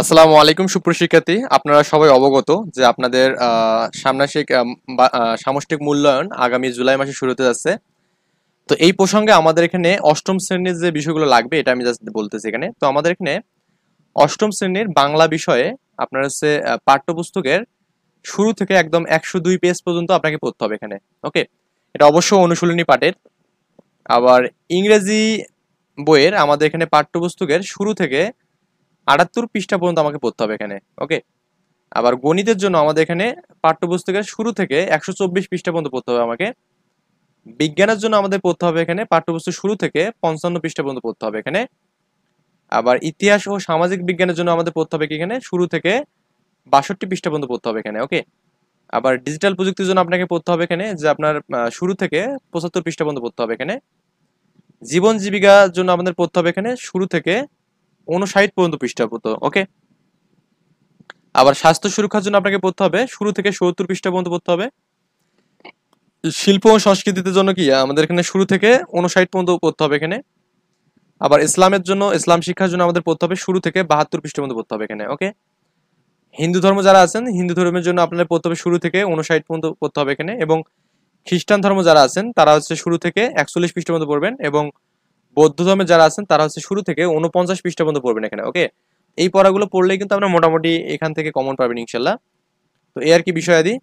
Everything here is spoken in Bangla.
আসসালামু আলাইকুম সুপ্রশিক্ষার্থী আপনারা সবাই অবগত যে আপনাদের সামনাসিক সামষ্টিক মূল্যায়ন আগামী জুলাই মাসে শুরু হতে যাচ্ছে তো এই প্রসঙ্গে আমাদের এখানে অষ্টম শ্রেণীর যে বিষয়গুলো লাগবে এটা আমি জাস্ট বলতেছি এখানে তো আমাদের এখানে অষ্টম শ্রেণীর বাংলা বিষয়ে আপনার হচ্ছে পাঠ্যপুস্তকের শুরু থেকে একদম একশো দুই পেজ পর্যন্ত আপনাকে পড়তে হবে এখানে ওকে এটা অবশ্য অনুশীলনী পাঠের আবার ইংরেজি বইয়ের আমাদের এখানে পাঠ্যপুস্তকের শুরু থেকে আটাত্তর পৃষ্ঠা পর্যন্ত আমাকে পড়তে হবে এখানে ওকে আবার গণিতের জন্য আমাদের এখানে পাঠ্যপুস্তকের শুরু থেকে একশো চব্বিশ পৃষ্ঠা পর্যন্ত পড়তে হবে আমাকে বিজ্ঞানের জন্য আমাদের পড়তে হবে এখানে পাঠ্যপুস্তক শুরু থেকে পঞ্চান্ন পৃষ্ঠা পর্যন্ত পড়তে হবে এখানে আবার ইতিহাস ও সামাজিক বিজ্ঞানের জন্য আমাদের পড়তে হবে কি এখানে শুরু থেকে বাষট্টি পৃষ্ঠা পর্যন্ত পড়তে হবে এখানে ওকে আবার ডিজিটাল প্রযুক্তির জন্য আপনাকে পড়তে হবে এখানে যে আপনার শুরু থেকে পঁচাত্তর পৃষ্ঠা পর্যন্ত পড়তে হবে এখানে জীবন জীবিকার জন্য আমাদের পড়তে হবে এখানে শুরু থেকে উনষাট পর্যন্ত পৃষ্ঠা পড়তে ওকে আবার স্বাস্থ্য সুরক্ষার জন্য আপনাকে পড়তে হবে শুরু থেকে সত্তর পৃষ্ঠা পর্যন্ত পড়তে হবে শিল্প ও সংস্কৃতিতে জন্য কি আমাদের এখানে শুরু থেকে উনষাট পর্যন্ত পড়তে হবে এখানে আবার ইসলামের জন্য ইসলাম শিক্ষার জন্য আমাদের পড়তে হবে শুরু থেকে বাহাত্তর পৃষ্ঠা পর্যন্ত পড়তে হবে এখানে ওকে হিন্দু ধর্ম যারা আছেন হিন্দু ধর্মের জন্য আপনাদের পড়তে হবে শুরু থেকে উনষাট পর্যন্ত পড়তে হবে এখানে এবং খ্রিস্টান ধর্ম যারা আছেন তারা হচ্ছে শুরু থেকে একচল্লিশ পৃষ্ঠা পর্যন্ত পড়বেন এবং বৌদ্ধ ধর্মে যারা আছেন তারা হচ্ছে শুরু থেকে উনপঞ্চাশ পৃষ্ঠা পর্যন্ত পড়বেন এখানে ওকে এই পড়াগুলো পড়লেই কিন্তু আমরা মোটামুটি এখান থেকে কমন পাবেন ইনশাল্লাহ তো এ আর কি বিষয় আদি